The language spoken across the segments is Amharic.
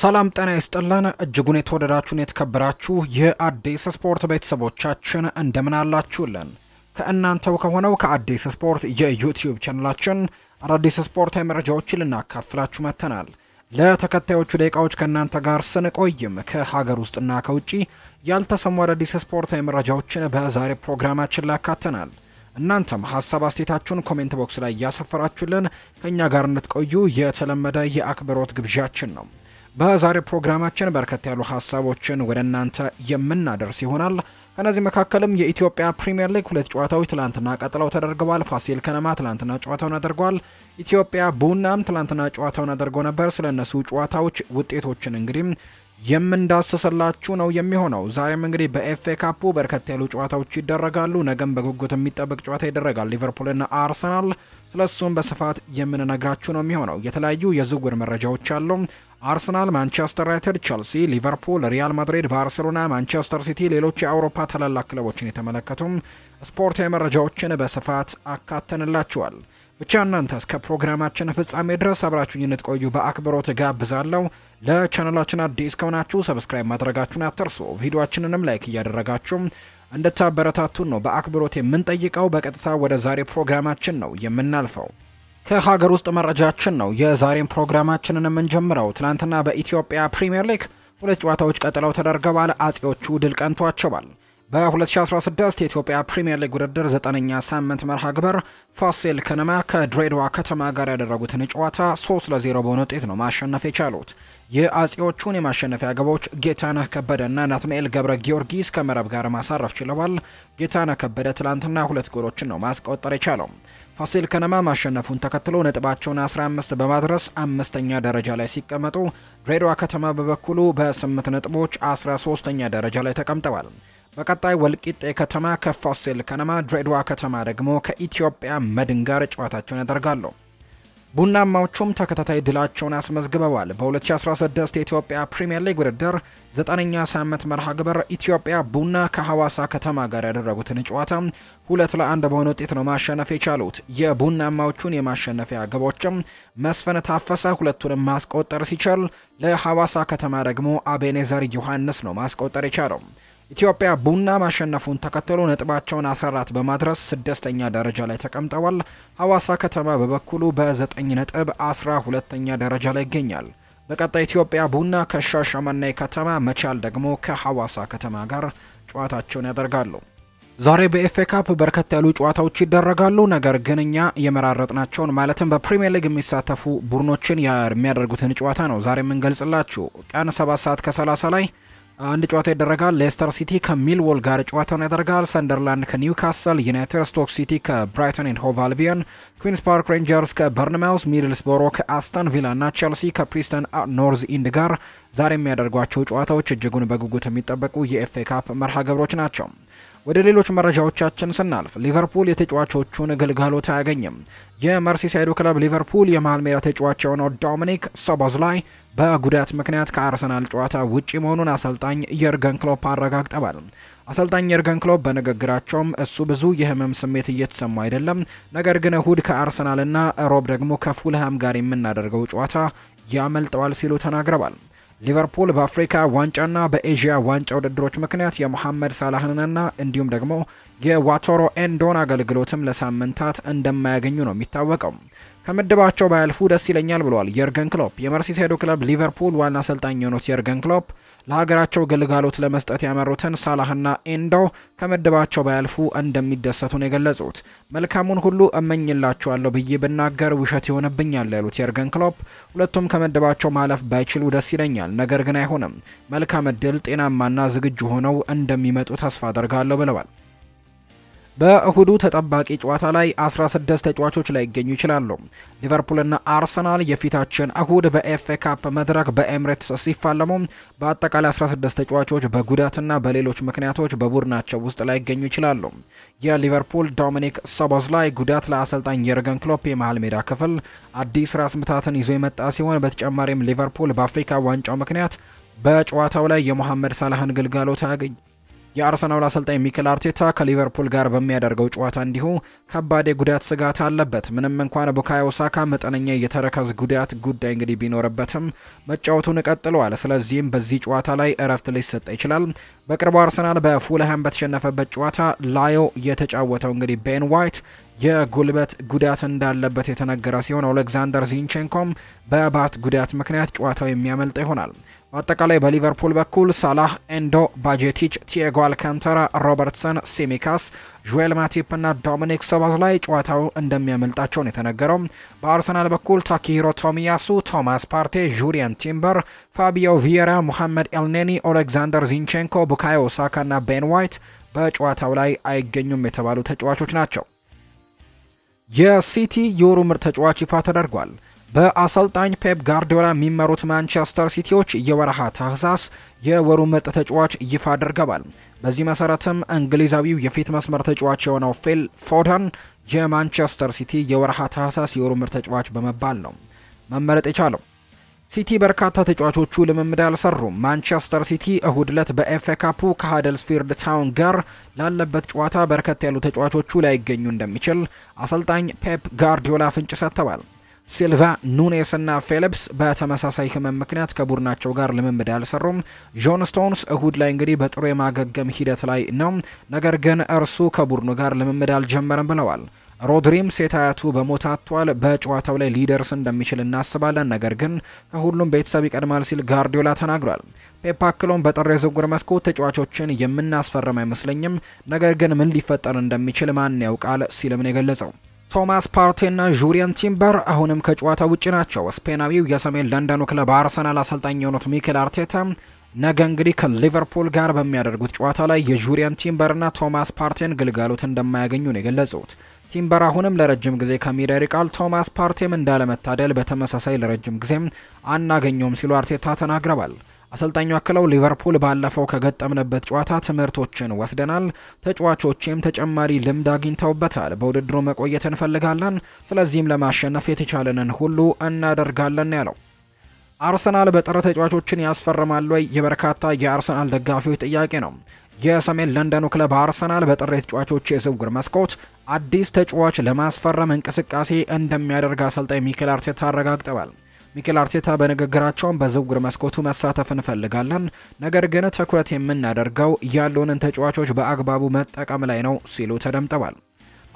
ሰላም ጤና ይስጥልን እጅጉን የተወደዳችሁን የተከበራችሁ የአዲስ ስፖርት ቤተሰቦቻችን እንደምን አላችሁልን? ከእናንተው ከሆነው ከአዲስ ስፖርት የዩቲዩብ ቻናላችን አዳዲስ ስፖርታዊ መረጃዎችን ልናካፍላችሁ መጥተናል። ለተከታዮቹ ደቂቃዎች ከእናንተ ጋር ስንቆይም ከሀገር ውስጥና ከውጭ ያልተሰሙ አዳዲስ ስፖርታዊ መረጃዎችን በዛሬ ፕሮግራማችን ላካተናል። እናንተም ሀሳብ አስተያየታችሁን ኮሜንት ቦክስ ላይ እያሰፈራችሁልን ከእኛ ጋር እንድትቆዩ የተለመደ የአክብሮት ግብዣችን ነው። በዛሬው ፕሮግራማችን በርከት ያሉ ሀሳቦችን ወደ እናንተ የምናደርስ ይሆናል። ከነዚህ መካከልም የኢትዮጵያ ፕሪምየር ሊግ ሁለት ጨዋታዎች ትላንትና ቀጥለው ተደርገዋል። ፋሲል ከነማ ትላንትና ጨዋታውን አድርጓል። ኢትዮጵያ ቡናም ትላንትና ጨዋታውን አድርገው ነበር። ስለነሱ ጨዋታዎች ውጤቶችን እንግዲህ የምንዳሰሰላችሁ ነው የሚሆነው። ዛሬም እንግዲህ በኤፍኤ ካፑ በርከት ያሉ ጨዋታዎች ይደረጋሉ። ነገም በጉጉት የሚጠበቅ ጨዋታ ይደረጋል፣ ሊቨርፑልና አርሰናል። ስለሱም በስፋት የምንነግራችሁ ነው የሚሆነው። የተለያዩ የዝውውር መረጃዎች አሉ። አርሰናል፣ ማንቸስተር ዩናይትድ፣ ቸልሲ፣ ሊቨርፑል፣ ሪያል ማድሪድ፣ ባርሴሎና፣ ማንቸስተር ሲቲ፣ ሌሎች የአውሮፓ ታላላቅ ክለቦችን የተመለከቱም ስፖርታዊ መረጃዎችን በስፋት አካተንላችኋል። ብቻ እናንተ እስከ ፕሮግራማችን ፍጻሜ ድረስ አብራችሁኝ እንድትቆዩ በአክብሮት ጋብዛለሁ። ለቻናላችን አዲስ ከሆናችሁ ሰብስክራይብ ማድረጋችሁን አትርሱ። ቪዲዮችንንም ላይክ እያደረጋችሁ እንድታበረታቱን ነው በአክብሮት የምንጠይቀው። በቀጥታ ወደ ዛሬ ፕሮግራማችን ነው የምናልፈው። ከሀገር ውስጥ መረጃችን ነው የዛሬን ፕሮግራማችንን የምንጀምረው። ትናንትና በኢትዮጵያ ፕሪምየር ሊግ ሁለት ጨዋታዎች ቀጥለው ተደርገዋል። አጼዎቹ ድል ቀንቷቸዋል። በ2016 የኢትዮጵያ ፕሪምየር ሊግ ውድድር ዘጠነኛ ሳምንት መርሃ ግበር ፋሲል ከነማ ከድሬድዋ ከተማ ጋር ያደረጉትን ጨዋታ 3 ለ0 በሆነ ውጤት ነው ማሸነፍ የቻሉት። የአጼዎቹን የማሸነፊያ ግቦች ጌታነህ ከበደና ናትናኤል ገብረ ጊዮርጊስ ከመረብ ጋር ማሳረፍ ችለዋል። ጌታነህ ከበደ ትላንትና ሁለት ጎሎችን ነው ማስቆጠር የቻለው። ፋሲል ከነማ ማሸነፉን ተከትሎ ነጥባቸውን 15 በማድረስ አምስተኛ ደረጃ ላይ ሲቀመጡ፣ ድሬዳዋ ከተማ በበኩሉ በ8 ነጥቦች 13ኛ ደረጃ ላይ ተቀምጠዋል። በቀጣይ ወልቂጤ ከተማ ከፋሲል ከነማ፣ ድሬዳዋ ከተማ ደግሞ ከኢትዮጵያ መድን ጋር ጨዋታቸውን ያደርጋሉ። ቡናማዎቹም ተከታታይ ድላቸውን አስመዝግበዋል። በ2016 የኢትዮጵያ ፕሪምየር ሊግ ውድድር ዘጠነኛ ሳምንት መርሃ ግብር ኢትዮጵያ ቡና ከሐዋሳ ከተማ ጋር ያደረጉትን ጨዋታ ሁለት ለአንድ በሆነ ውጤት ነው ማሸነፍ የቻሉት። የቡናማዎቹን የማሸነፊያ ግቦችም መስፍን ታፈሰ ሁለቱንም ማስቆጠር ሲችል፣ ለሐዋሳ ከተማ ደግሞ አቤኔዘር ዮሐንስ ነው ማስቆጠር የቻለው። ኢትዮጵያ ቡና ማሸነፉን ተከትሎ ነጥባቸውን 14 በማድረስ ስድስተኛ ደረጃ ላይ ተቀምጠዋል። ሐዋሳ ከተማ በበኩሉ በ9 ነጥብ 12ኛ ደረጃ ላይ ይገኛል። በቀጣይ ኢትዮጵያ ቡና ከሻሸመኔ ከተማ፣ መቻል ደግሞ ከሐዋሳ ከተማ ጋር ጨዋታቸውን ያደርጋሉ። ዛሬ በኤፍኤ ካፕ በርከት ያሉ ጨዋታዎች ይደረጋሉ። ነገር ግን እኛ የመራረጥናቸውን ማለትም በፕሪምየር ሊግ የሚሳተፉ ቡድኖችን የሚያደርጉትን ጨዋታ ነው ዛሬ የምንገልጽላችሁ። ቀን 7 ሰዓት ከ30 ላይ አንድ ጨዋታ ይደረጋል። ሌስተር ሲቲ ከሚልዎል ጋር ጨዋታውን ያደርጋል። ሰንደርላንድ ከኒውካስል ዩናይትድ፣ ስቶክ ሲቲ ከብራይተን ኤንድ ሆቭ አልቢዮን፣ ኩዊንስ ፓርክ ሬንጀርስ ከበርንማውስ፣ ሚድልስቦሮ ከአስተን ቪላ እና ቼልሲ ከፕሪስተን ኖርዝ ኢንድ ጋር ዛሬ የሚያደርጓቸው ጨዋታዎች እጅጉን በጉጉት የሚጠበቁ የኤፍኤ ካፕ መርሃ ግብሮች ናቸው። ወደ ሌሎች መረጃዎቻችን ስናልፍ ሊቨርፑል የተጫዋቾቹን ግልጋሎት አያገኝም። የመርሲሳይዱ ክለብ ሊቨርፑል የመሃል ሜዳ ተጫዋች የሆነው ዶሚኒክ ሶቦዝላይ በጉዳት ምክንያት ከአርሰናል ጨዋታ ውጪ መሆኑን አሰልጣኝ የርገን ክሎፕ አረጋግጠዋል። አሰልጣኝ የርገን ክሎፕ በንግግራቸውም እሱ ብዙ የህመም ስሜት እየተሰማ አይደለም፣ ነገር ግን እሁድ ከአርሰናልና ሮብ ደግሞ ከፉልሃም ጋር የምናደርገው ጨዋታ ያመልጠዋል ሲሉ ተናግረዋል። ሊቨርፑል በአፍሪካ ዋንጫና በኤዥያ ዋንጫ ውድድሮች ምክንያት የሙሐመድ ሳላህንና እንዲሁም ደግሞ የዋቶሮ ኤንዶን አገልግሎትም ለሳምንታት እንደማያገኙ ነው የሚታወቀው። ከምድባቸው ባያልፉ ደስ ይለኛል ብለዋል የርገን ክሎፕ። የመርሲሳይዶ ክለብ ሊቨርፑል ዋና አሰልጣኝ የሆኑት የርገን ክሎፕ ለሀገራቸው ግልጋሎት ለመስጠት ያመሩትን ሳላህና ኤንዶ ከምድባቸው ባያልፉ እንደሚደሰቱ የገለጹት። መልካሙን ሁሉ እመኝላቸዋለሁ ብዬ ብናገር ውሸት ይሆንብኛል ያሉት የርገን ክሎፕ ሁለቱም ከምድባቸው ማለፍ ባይችሉ ደስ ይለኛል፣ ነገር ግን አይሆንም። መልካም እድል፣ ጤናማና ዝግጁ ሆነው እንደሚመጡ ተስፋ አደርጋለሁ ብለዋል። በእሁዱ ተጠባቂ ጨዋታ ላይ 16 ተጫዋቾች ላይ ይገኙ ይችላሉ። ሊቨርፑልና አርሰናል የፊታችን እሁድ በኤፍኤ ካፕ መድረክ በኤምሬትስ ሲፋለሙ በአጠቃላይ 16 ተጫዋቾች በጉዳትና በሌሎች ምክንያቶች በቡድናቸው ውስጥ ላይ ይገኙ ይችላሉ። የሊቨርፑል ዶሚኒክ ላይ ጉዳት ለአሰልጣኝ የርገን ክሎፕ የመሃል ሜዳ ክፍል አዲስ ራስ ምታትን ይዞ የመጣ ሲሆን በተጨማሪም ሊቨርፑል በአፍሪካ ዋንጫው ምክንያት በጨዋታው ላይ የሞሐመድ ሳላህን ግልጋሎት አያገኝ የአርሰናል አሰልጣኝ ሚኬል አርቴታ ከሊቨርፑል ጋር በሚያደርገው ጨዋታ እንዲሁ ከባድ የጉዳት ስጋት አለበት። ምንም እንኳን ቡካዮ ሳካ መጠነኛ የተረከዝ ጉዳት ጉዳይ እንግዲህ ቢኖርበትም መጫወቱን ቀጥለዋል። ስለዚህም በዚህ ጨዋታ ላይ እረፍት ሊሰጠ ይችላል። በቅርቡ አርሰናል በፉልሃም በተሸነፈበት ጨዋታ ላዮ የተጫወተው እንግዲህ ቤን ዋይት የጉልበት ጉዳት እንዳለበት የተነገረ ሲሆን ኦሌክዛንደር ዚንቼንኮም በባት ጉዳት ምክንያት ጨዋታው የሚያመልጥ ይሆናል። በአጠቃላይ በሊቨርፑል በኩል ሳላህ፣ ኤንዶ፣ ባጄቲች፣ ቲያጎ አልካንተራ፣ ሮበርትሰን፣ ሲሚካስ፣ ዥዌል ማቲፕ እና ዶሚኒክ ሶቦዝ ላይ ጨዋታው እንደሚያመልጣቸው ነው የተነገረው። በአርሰናል በኩል ታኪሂሮ ቶሚያሱ፣ ቶማስ ፓርቴ፣ ጁሪየን ቲምበር፣ ፋቢዮ ቪየራ፣ ሙሐመድ ኤልኔኒ፣ ኦሌክዛንደር ዚንቼንኮ፣ ቡካዮ ሳካ እና ቤን ዋይት በጨዋታው ላይ አይገኙም የተባሉ ተጫዋቾች ናቸው። የሲቲ የወሩ ምርጥ ተጫዋች ይፋ ተደርጓል። በአሰልጣኝ ፔፕ ጋርዲዮላ የሚመሩት ማንቸስተር ሲቲዎች የወረሃ ታህሳስ የወሩ ምርጥ ተጫዋች ይፋ አድርገዋል። በዚህ መሰረትም እንግሊዛዊው የፊት መስመር ተጫዋች የሆነው ፊል ፎደን የማንቸስተር ሲቲ የወረሃ ታህሳስ የወሩ ምርጥ ተጫዋች በመባል ነው መመረጥ የቻለው። ሲቲ በርካታ ተጫዋቾቹ ልምምድ አልሰሩም። ማንቸስተር ሲቲ እሁድ ዕለት በኤፍኤ ካፑ ከሃደልስፊርድ ታውን ጋር ላለበት ጨዋታ በርከት ያሉ ተጫዋቾቹ ላይገኙ እንደሚችል አሰልጣኝ ፔፕ ጋርዲዮላ ፍንጭ ሰጥተዋል። ሲልቫ፣ ኑኔስ እና ፌሊፕስ በተመሳሳይ ህመም ምክንያት ከቡድናቸው ጋር ልምምድ አልሰሩም። ጆን ስቶንስ እሁድ ላይ እንግዲህ በጥሩ የማገገም ሂደት ላይ ነው፣ ነገር ግን እርሱ ከቡድኑ ጋር ልምምድ አልጀመረም ብለዋል። ሮድሪም ሴታያቱ በሞታቷል በጨዋታው ላይ ሊደርስ እንደሚችል እናስባለን፣ ነገር ግን ከሁሉም ቤተሰብ ይቀድማል ሲል ጋርዲዮላ ተናግሯል። ፔፕ አክሎም በጥር የዝውውር መስኮት ተጫዋቾችን የምናስፈርም አይመስለኝም፣ ነገር ግን ምን ሊፈጠር እንደሚችል ማን ያውቃል ሲልም ነው የገለጸው። ቶማስ ፓርቴና ጁሪያን ቲምበር አሁንም ከጨዋታ ውጭ ናቸው። ስፔናዊው የሰሜን ለንደኑ ክለብ አርሰናል አሰልጣኝ የሆኑት ሚኬል አርቴታ ነገ እንግዲህ ከሊቨርፑል ጋር በሚያደርጉት ጨዋታ ላይ የዡሪየን ቲምበርና ቶማስ ፓርቴን ግልጋሎት እንደማያገኙ ነው የገለጹት። ቲምበር አሁንም ለረጅም ጊዜ ከሜዳ ይርቃል፣ ቶማስ ፓርቴም እንዳለመታደል በተመሳሳይ ለረጅም ጊዜም አናገኘውም ሲሉ አርቴታ ተናግረዋል። አሰልጣኙ አክለው ሊቨርፑል ባለፈው ከገጠምንበት ጨዋታ ትምህርቶችን ወስደናል፣ ተጫዋቾችም ተጨማሪ ልምድ አግኝተውበታል። በውድድሩ መቆየት እንፈልጋለን፣ ስለዚህም ለማሸነፍ የተቻለንን ሁሉ እናደርጋለን ያለው አርሰናል በጥር ተጫዋቾችን ያስፈርማል ወይ? የበርካታ የአርሰናል ደጋፊዎች ጥያቄ ነው። የሰሜን ለንደኑ ክለብ አርሰናል በጥር ተጫዋቾች የዝውውር መስኮት አዲስ ተጫዋች ለማስፈረም እንቅስቃሴ እንደሚያደርግ አሰልጣኝ ሚኬል አርቴታ አረጋግጠዋል። ሚኬል አርቴታ በንግግራቸውን በዝውውር መስኮቱ መሳተፍ እንፈልጋለን፣ ነገር ግን ትኩረት የምናደርገው ያሉንን ተጫዋቾች በአግባቡ መጠቀም ላይ ነው ሲሉ ተደምጠዋል።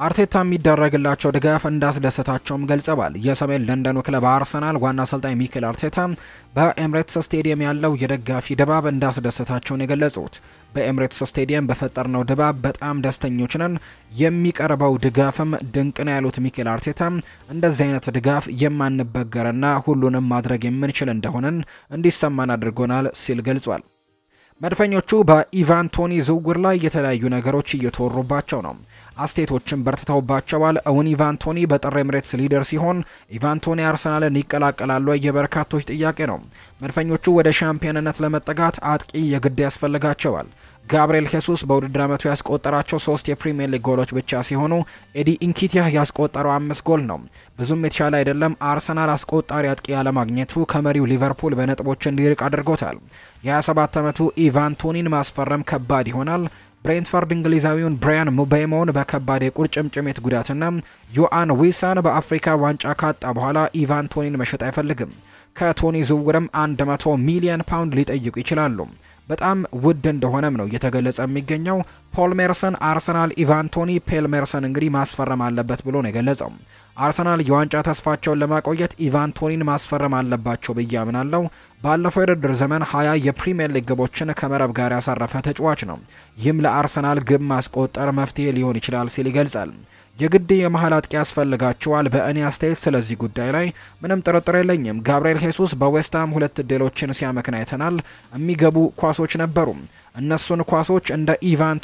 አርቴታ የሚደረግላቸው ድጋፍ እንዳስደሰታቸውም ገልጸዋል። የሰሜን ለንደኑ ክለብ አርሰናል ዋና አሰልጣኝ ሚኬል አርቴታ በኤምሬትስ ስቴዲየም ያለው የደጋፊ ድባብ እንዳስደሰታቸውን የገለጹት በኤምሬትስ ስቴዲየም በፈጠርነው ድባብ በጣም ደስተኞች ነን፣ የሚቀርበው ድጋፍም ድንቅ ነው ያሉት ሚኬል አርቴታ እንደዚህ አይነት ድጋፍ የማንበገርና ሁሉንም ማድረግ የምንችል እንደሆነን እንዲሰማን አድርጎናል ሲል ገልጿል። መድፈኞቹ በኢቫን ቶኒ ዝውውር ላይ የተለያዩ ነገሮች እየተወሩባቸው ነው። አስቴቶችን በርትተውባቸዋል። እውን ኢቫን ቶኒ በጥር ኤምሬትስ ሊደር ሲሆን ኢቫን ቶኒ አርሰናልን ይቀላቀላሉ የበርካቶች ጥያቄ ነው። መድፈኞቹ ወደ ሻምፒዮንነት ለመጠጋት አጥቂ የግድ ያስፈልጋቸዋል። ጋብርኤል ሄሱስ በውድድር ዓመቱ ያስቆጠራቸው ሶስት የፕሪምየር ሊግ ጎሎች ብቻ ሲሆኑ ኤዲ ኢንኪቲያ ያስቆጠረው አምስት ጎል ነው። ብዙም የተሻለ አይደለም። አርሰናል አስቆጣሪ አጥቂ ያለማግኘቱ ከመሪው ሊቨርፑል በነጥቦች እንዲርቅ አድርጎታል። የ27 ዓመቱ ኢቫን ቶኒን ማስፈረም ከባድ ይሆናል። ብሬንትፈርድ እንግሊዛዊውን ብራያን ሙቤሞን በከባድ የቁርጭምጭሚት ጉዳትና ዮአን ዊሳን በአፍሪካ ዋንጫ ካጣ በኋላ ኢቫን ቶኒን መሸጥ አይፈልግም። ከቶኒ ዝውውርም 100 ሚሊዮን ፓውንድ ሊጠይቁ ይችላሉ። በጣም ውድ እንደሆነም ነው እየተገለጸ የሚገኘው። ፖል ሜርሰን አርሰናል ኢቫንቶኒ ፔል ሜርሰን እንግዲህ ማስፈረም አለበት ብሎ ነው የገለጸው። አርሰናል የዋንጫ ተስፋቸውን ለማቆየት ኢቫንቶኒን ማስፈረም አለባቸው ብዬ አምናለሁ። ባለፈው የውድድር ዘመን ሀያ የፕሪምየር ሊግ ግቦችን ከመረብ ጋር ያሳረፈ ተጫዋች ነው። ይህም ለአርሰናል ግብ ማስቆጠር መፍትሄ ሊሆን ይችላል ሲል ይገልጻል። የግድ የመሀል አጥቂ ያስፈልጋቸዋል። በእኔ አስተያየት ስለዚህ ጉዳይ ላይ ምንም ጥርጥር የለኝም። ጋብርኤል ሄሱስ በዌስትሃም ሁለት እድሎችን ሲያመክን አይተናል። የሚገቡ ኳሶች ነበሩ። እነሱን ኳሶች እንደ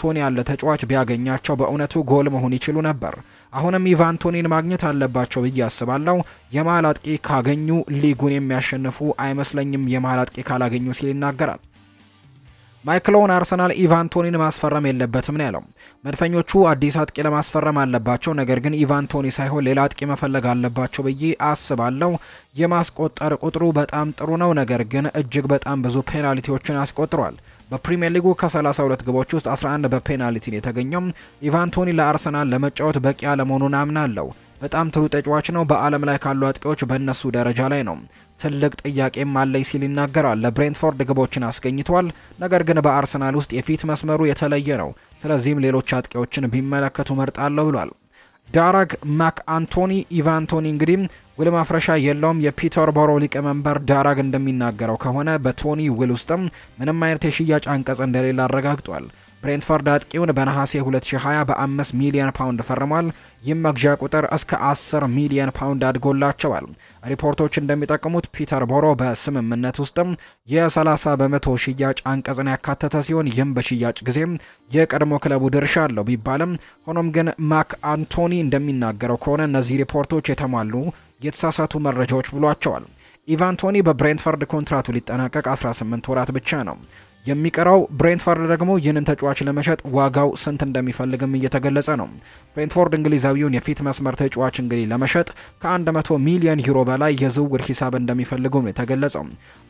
ቶኒ ያለ ተጫዋች ቢያገኛቸው በእውነቱ ጎል መሆን ይችሉ ነበር። አሁንም ቶኒን ማግኘት አለባቸው ብዬ አስባለሁ። የመሀል አጥቂ ካገኙ ሊጉን የሚያሸንፉ አይመስለኝም፣ የመሀል አጥቂ ካላገኙ ሲል ይናገራል። ማይክሎን አርሰናል ቶኒን ማስፈረም የለበትም ነው ያለው። መድፈኞቹ አዲስ አጥቂ ለማስፈረም አለባቸው፣ ነገር ግን ኢቫንቶኒ ሳይሆን ሌላ አጥቂ መፈለግ አለባቸው ብዬ አስባለሁ። የማስቆጠር ቁጥሩ በጣም ጥሩ ነው፣ ነገር ግን እጅግ በጣም ብዙ ፔናልቲዎችን አስቆጥሯል። በፕሪምየር ሊጉ ከ32 ግቦች ውስጥ 11 በፔናልቲን የተገኘው ቶኒ ለአርሰናል ለመጫወት በቂ አለመሆኑን አምናለሁ። በጣም ጥሩ ተጫዋች ነው። በዓለም ላይ ካሉ አጥቂዎች በእነሱ ደረጃ ላይ ነው። ትልቅ ጥያቄም አለኝ ሲል ይናገራል። ለብሬንትፎርድ ግቦችን አስገኝቷል፣ ነገር ግን በአርሰናል ውስጥ የፊት መስመሩ የተለየ ነው። ስለዚህም ሌሎች አጥቂዎችን ቢመለከቱ መርጣለሁ ብሏል። ዳራግ ማክ አንቶኒ ኢቫንቶኒ እንግዲህ ውል ማፍረሻ የለውም። የፒተር ቦሮ ሊቀመንበር ዳራግ እንደሚናገረው ከሆነ በቶኒ ውል ውስጥም ምንም አይነት የሽያጭ አንቀጽ እንደሌለ አረጋግጧል። ብሬንትፎርድ አጥቂውን በነሐሴ 2020 በ5 ሚሊዮን ፓውንድ ፈርሟል። ይህም መግዣ ቁጥር እስከ 10 ሚሊዮን ፓውንድ አድጎላቸዋል። ሪፖርቶች እንደሚጠቅሙት ፒተር ቦሮ በስምምነት ውስጥም የ30 በመቶ ሽያጭ አንቀጽን ያካተተ ሲሆን ይህም በሽያጭ ጊዜም የቀድሞ ክለቡ ድርሻ አለው ቢባልም ሆኖም ግን ማክ አንቶኒ እንደሚናገረው ከሆነ እነዚህ ሪፖርቶች የተሟሉ የተሳሳቱ መረጃዎች ብሏቸዋል። ኢቫን ቶኒ በብሬንትፈርድ ኮንትራቱ ሊጠናቀቅ 18 ወራት ብቻ ነው የሚቀራው ብሬንትፎርድ ደግሞ ይህንን ተጫዋች ለመሸጥ ዋጋው ስንት እንደሚፈልግም እየተገለጸ ነው። ብሬንትፎርድ እንግሊዛዊውን የፊት መስመር ተጫዋች እንግዲህ ለመሸጥ ከ100 ሚሊዮን ዩሮ በላይ የዝውውር ሂሳብ እንደሚፈልጉም ነው የተገለጸው።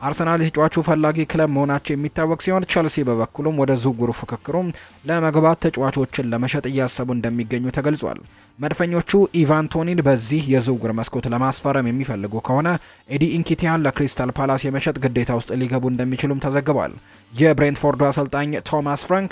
አርሰናል የተጫዋቹ ፈላጊ ክለብ መሆናቸው የሚታወቅ ሲሆን፣ ቸልሲ በበኩሉም ወደ ዝውውሩ ፍክክሩ ለመግባት ተጫዋቾችን ለመሸጥ እያሰቡ እንደሚገኙ ተገልጿል። መድፈኞቹ ኢቫን ቶኒን በዚህ የዝውውር መስኮት ለማስፈረም የሚፈልጉ ከሆነ ኤዲ ኢንኪቲያን ለክሪስታል ፓላስ የመሸጥ ግዴታ ውስጥ ሊገቡ እንደሚችሉም ተዘግቧል። የብሬንትፎርዱ አሰልጣኝ ቶማስ ፍራንክ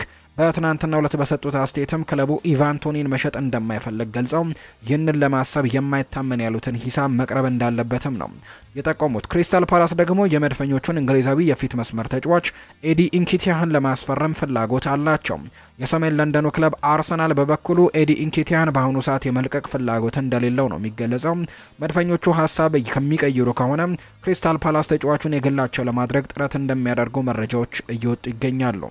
ትናንትና ሁለት በሰጡት አስተያየትም ክለቡ ኢቫንቶኒን መሸጥ እንደማይፈልግ ገልጸው ይህንን ለማሰብ የማይታመን ያሉትን ሂሳብ መቅረብ እንዳለበትም ነው የጠቆሙት። ክሪስታል ፓላስ ደግሞ የመድፈኞቹን እንግሊዛዊ የፊት መስመር ተጫዋች ኤዲ ኢንኪቲያህን ለማስፈረም ፍላጎት አላቸው። የሰሜን ለንደኑ ክለብ አርሰናል በበኩሉ ኤዲ ኢንኪቲያህን በአሁኑ ሰዓት የመልቀቅ ፍላጎት እንደሌለው ነው የሚገለጸው። መድፈኞቹ ሀሳብ ከሚቀይሩ ከሆነ ክሪስታል ፓላስ ተጫዋቹን የግላቸው ለማድረግ ጥረት እንደሚያደርጉ መረጃዎች እየወጡ ይገኛሉ።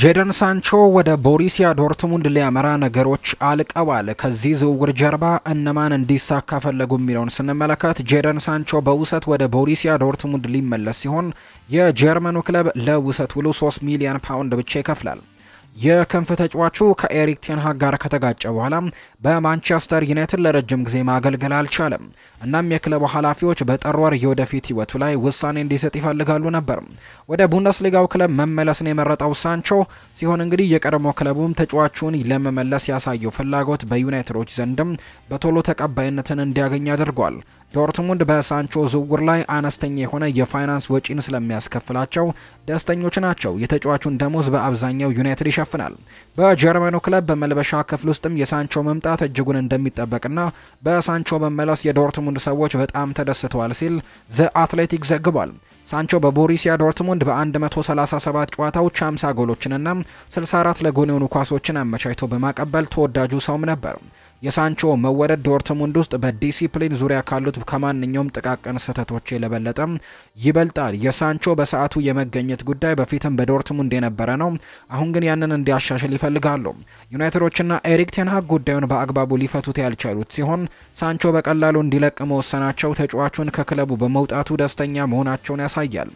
ጄደን ሳንቾ ወደ ቦሪሲያ ዶርትሙንድ ሊያመራ ነገሮች አልቀዋል። ከዚህ ዝውውር ጀርባ እነማን እንዲሳካ ፈለጉ የሚለውን ስንመለከት ጄደን ሳንቾ በውሰት ወደ ቦሪሲያ ዶርትሙንድ ሊመለስ ሲሆን የጀርመኑ ክለብ ለውሰት ውሉ 3 ሚሊዮን ፓውንድ ብቻ ይከፍላል። የክንፍ ተጫዋቹ ከኤሪክ ቴንሃግ ጋር ከተጋጨ በኋላ በማንቸስተር ዩናይትድ ለረጅም ጊዜ ማገልገል አልቻለም። እናም የክለቡ ኃላፊዎች በጥር ወር የወደፊት ህይወቱ ላይ ውሳኔ እንዲሰጥ ይፈልጋሉ ነበር። ወደ ቡንደስሊጋው ክለብ መመለስን የመረጠው ሳንቾ ሲሆን እንግዲህ የቀድሞ ክለቡም ተጫዋቹን ለመመለስ ያሳየው ፍላጎት በዩናይትዶች ዘንድም በቶሎ ተቀባይነትን እንዲያገኝ አድርጓል። ዶርትሙንድ በሳንቾ ዝውውር ላይ አነስተኛ የሆነ የፋይናንስ ወጪን ስለሚያስከፍላቸው ደስተኞች ናቸው። የተጫዋቹን ደሞዝ በአብዛኛው ዩናይትድ ይሸፍናል። በጀርመኑ ክለብ በመልበሻ ክፍል ውስጥም የሳንቾ መምጣት እጅጉን እንደሚጠበቅና በሳንቾ መመለስ የዶርትሙንድ ሰዎች በጣም ተደስተዋል ሲል ዘ አትሌቲክ ዘግቧል። ሳንቾ በቦሪሲያ ዶርትሙንድ በ137 ጨዋታዎች 50 ጎሎችንና 64 ለጎን የሆኑ ኳሶችን አመቻችቶ በማቀበል ተወዳጁ ሰውም ነበር። የሳንቾ መወረድ ዶርትሙንድ ውስጥ በዲሲፕሊን ዙሪያ ካሉት ከማንኛውም ጥቃቅን ስህተቶች የለበለጠ ይበልጣል። የሳንቾ በሰዓቱ የመገኘት ጉዳይ በፊትም በዶርትሙንድ የነበረ ነው። አሁን ግን ያንን እንዲያሻሽል ይፈልጋሉ። ዩናይትዶችና ኤሪክ ቴንሃግ ጉዳዩን በአግባቡ ሊፈቱት ያልቻሉት ሲሆን ሳንቾ በቀላሉ እንዲለቅ መወሰናቸው ተጫዋቹን ከክለቡ በመውጣቱ ደስተኛ መሆናቸውን ያሳያል።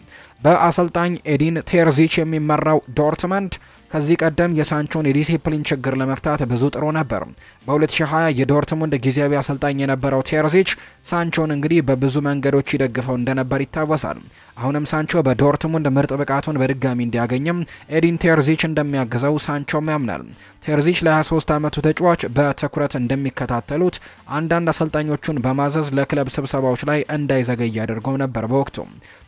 በአሰልጣኝ ኤዲን ቴርዚች የሚመራው ዶርትመንድ ከዚህ ቀደም የሳንቾን የዲሲፕሊን ችግር ለመፍታት ብዙ ጥሮ ነበር። በ2020 የዶርትሙንድ ጊዜያዊ አሰልጣኝ የነበረው ቴርዚች ሳንቾን እንግዲህ በብዙ መንገዶች ይደግፈው እንደነበር ይታወሳል። አሁንም ሳንቾ በዶርትሙንድ ምርጥ ብቃቱን በድጋሚ እንዲያገኝም ኤዲን ቴርዚች እንደሚያግዘው ሳንቾም ያምናል። ቴርዚች ለ23 ዓመቱ ተጫዋች በትኩረት እንደሚከታተሉት አንዳንድ አሰልጣኞቹን በማዘዝ ለክለብ ስብሰባዎች ላይ እንዳይዘገይ አድርገው ነበር። በወቅቱ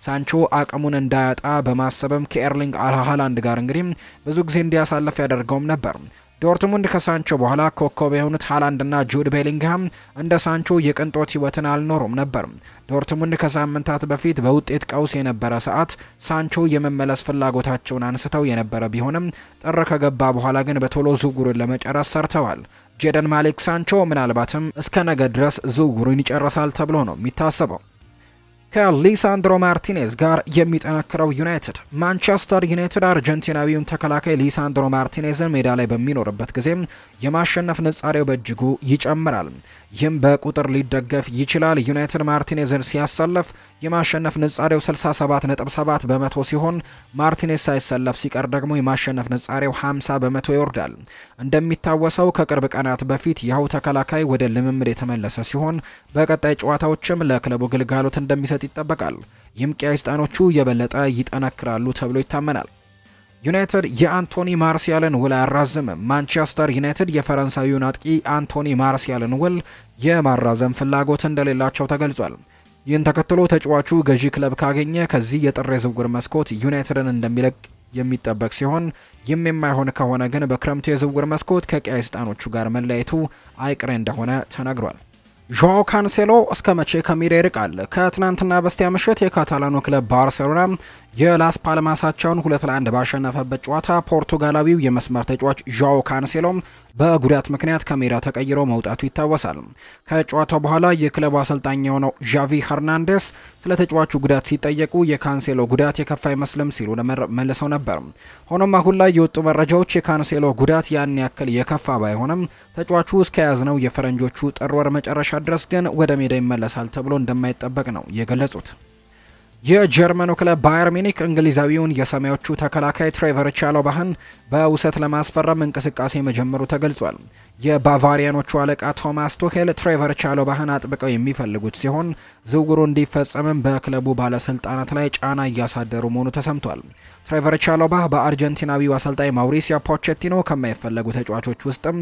ሳንቾ አቅሙን እንዳያጣ በማሰብም ከኤርሊንግ አልሃላንድ ጋር እንግዲህ ብዙ ጊዜ እንዲያሳልፍ ያደርገውም ነበር። ዶርትሙንድ ከሳንቾ በኋላ ኮከብ የሆኑት ሃላንድና ጁድ ቤሊንግሃም እንደ ሳንቾ የቅንጦት ህይወትን አልኖሩም ነበር። ዶርትሙንድ ከሳምንታት በፊት በውጤት ቀውስ የነበረ ሰዓት ሳንቾ የመመለስ ፍላጎታቸውን አንስተው የነበረ ቢሆንም ጥር ከገባ በኋላ ግን በቶሎ ዝውውሩን ለመጨረስ ሰርተዋል። ጄደን ማሌክ ሳንቾ ምናልባትም እስከ ነገ ድረስ ዝውውሩን ይጨርሳል ተብሎ ነው የሚታሰበው። ከሊሳንድሮ ማርቲኔዝ ጋር የሚጠነክረው ዩናይትድ ማንቸስተር ዩናይትድ አርጀንቲናዊውን ተከላካይ ሊሳንድሮ ማርቲኔዝን ሜዳ ላይ በሚኖርበት ጊዜም የማሸነፍ ንጻሬው በእጅጉ ይጨምራል። ይህም በቁጥር ሊደገፍ ይችላል። ዩናይትድ ማርቲኔዝን ሲያሰለፍ የማሸነፍ ንጻሬው 67.7 በመቶ ሲሆን ማርቲኔዝ ሳይሰለፍ ሲቀር ደግሞ የማሸነፍ ንጻሬው 50 በመቶ ይወርዳል። እንደሚታወሰው ከቅርብ ቀናት በፊት ይኸው ተከላካይ ወደ ልምምድ የተመለሰ ሲሆን በቀጣይ ጨዋታዎችም ለክለቡ ግልጋሎት እንደሚሰ እንደሚሰጥ ይጠበቃል። ይህም ቂያይስጣኖቹ የበለጠ ይጠነክራሉ ተብሎ ይታመናል። ዩናይትድ የአንቶኒ ማርሲያልን ውል አያራዝምም። ማንቸስተር ዩናይትድ የፈረንሳዊ አጥቂ አንቶኒ ማርሲያልን ውል የማራዘም ፍላጎት እንደሌላቸው ተገልጿል። ይህን ተከትሎ ተጫዋቹ ገዢ ክለብ ካገኘ ከዚህ የጥር የዝውውር መስኮት ዩናይትድን እንደሚለቅ የሚጠበቅ ሲሆን ይህም የማይሆን ከሆነ ግን በክረምቱ የዝውውር መስኮት ከቀያይስጣኖቹ ጋር መለያየቱ አይቅሬ እንደሆነ ተነግሯል። ጆዋው ካንሴሎ እስከ መቼ ከሜዳ ይርቃል? ከትናንትና በስቲያ ምሽት የካታላኑ ክለብ ባርሴሎና የላስ ፓልማሳቸውን ሁለት ለአንድ ባሸነፈበት ጨዋታ ፖርቱጋላዊው የመስመር ተጫዋች ዣኦ ካንሴሎም በጉዳት ምክንያት ከሜዳ ተቀይሮ መውጣቱ ይታወሳል። ከጨዋታው በኋላ የክለቡ አሰልጣኝ የሆነው ዣቪ ሄርናንዴስ ስለ ተጫዋቹ ጉዳት ሲጠየቁ የካንሴሎ ጉዳት የከፋ አይመስልም ሲሉ መልሰው ነበር። ሆኖም አሁን ላይ የወጡ መረጃዎች የካንሴሎ ጉዳት ያን ያክል የከፋ ባይሆንም ተጫዋቹ እስከያዝነው የፈረንጆቹ ጥር ወር መጨረሻ ድረስ ግን ወደ ሜዳ ይመለሳል ተብሎ እንደማይጠበቅ ነው የገለጹት። የጀርመኑ ክለብ ባየር ሚኒክ እንግሊዛዊውን የሰማዮቹ ተከላካይ ትሬቨር ቻሎባህን በውሰት ለማስፈረም እንቅስቃሴ መጀመሩ ተገልጿል። የባቫሪያኖቹ አለቃ ቶማስ ቱሄል ትሬቨር ቻሎባህን አጥብቀው የሚፈልጉት ሲሆን ዝውውሩ እንዲፈጸምም በክለቡ ባለስልጣናት ላይ ጫና እያሳደሩ መሆኑ ተሰምቷል። ትሬቨር ቻሎባህ በአርጀንቲናዊው አሰልጣኝ ማውሪሲያ ፖቼቲኖ ከማይፈለጉ ተጫዋቾች ውስጥም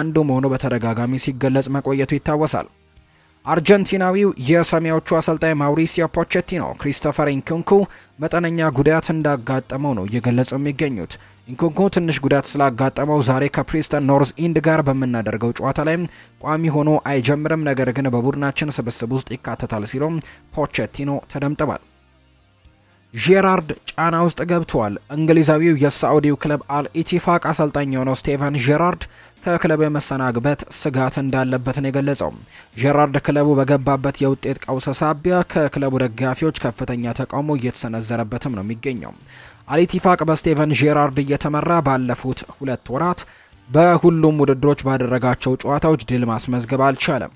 አንዱ መሆኑ በተደጋጋሚ ሲገለጽ መቆየቱ ይታወሳል። አርጀንቲናዊው የሰማያዊዎቹ አሰልጣኝ ማውሪሲዮ ፖቼቲኖ ክሪስቶፈር ኢንኩንኩ መጠነኛ ጉዳት እንዳጋጠመው ነው እየገለጹ የሚገኙት። ኢንኩንኩ ትንሽ ጉዳት ስላጋጠመው ዛሬ ከፕሪስተን ኖርዝ ኢንድ ጋር በምናደርገው ጨዋታ ላይ ቋሚ ሆኖ አይጀምርም፣ ነገር ግን በቡድናችን ስብስብ ውስጥ ይካተታል ሲሉም ፖቼቲኖ ተደምጠዋል። ጄራርድ ጫና ውስጥ ገብቷል። እንግሊዛዊው የሳዑዲው ክለብ አልኢቲፋቅ አሰልጣኝ የሆነው ስቴቨን ጄራርድ ከክለቡ የመሰናግበት ስጋት እንዳለበት ነው የገለጸው። ጄራርድ ክለቡ በገባበት የውጤት ቀውስ ሳቢያ ከክለቡ ደጋፊዎች ከፍተኛ ተቃውሞ እየተሰነዘረበትም ነው የሚገኘው። አልኢቲፋቅ በስቴቨን ጄራርድ እየተመራ ባለፉት ሁለት ወራት በሁሉም ውድድሮች ባደረጋቸው ጨዋታዎች ድል ማስመዝገብ አልቻለም።